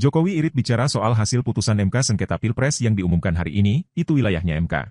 Jokowi irit bicara soal hasil putusan MK sengketa Pilpres yang diumumkan hari ini, itu wilayahnya MK.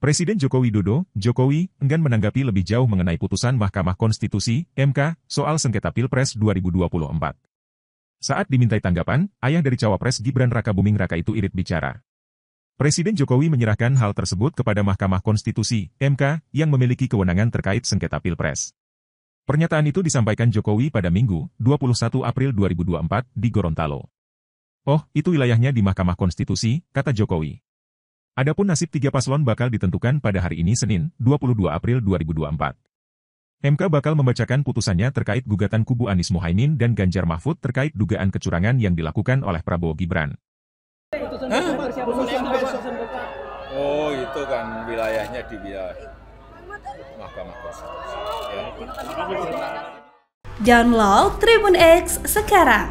Presiden Jokowi Widodo, Jokowi, enggan menanggapi lebih jauh mengenai putusan Mahkamah Konstitusi, MK, soal sengketa Pilpres 2024. Saat dimintai tanggapan, ayah dari cawapres Gibran Raka Buming Raka itu irit bicara. Presiden Jokowi menyerahkan hal tersebut kepada Mahkamah Konstitusi, MK, yang memiliki kewenangan terkait sengketa Pilpres. Pernyataan itu disampaikan Jokowi pada Minggu, 21 April 2024, di Gorontalo. Oh, itu wilayahnya di Mahkamah Konstitusi, kata Jokowi. Adapun nasib tiga paslon bakal ditentukan pada hari ini Senin, 22 April 2024. MK bakal membacakan putusannya terkait gugatan kubu Anies Mohaimin dan Ganjar Mahfud terkait dugaan kecurangan yang dilakukan oleh Prabowo Gibran. Oh, itu kan wilayahnya di wilayah Mahkamah Konstitusi. Ya. Download Tribun X sekarang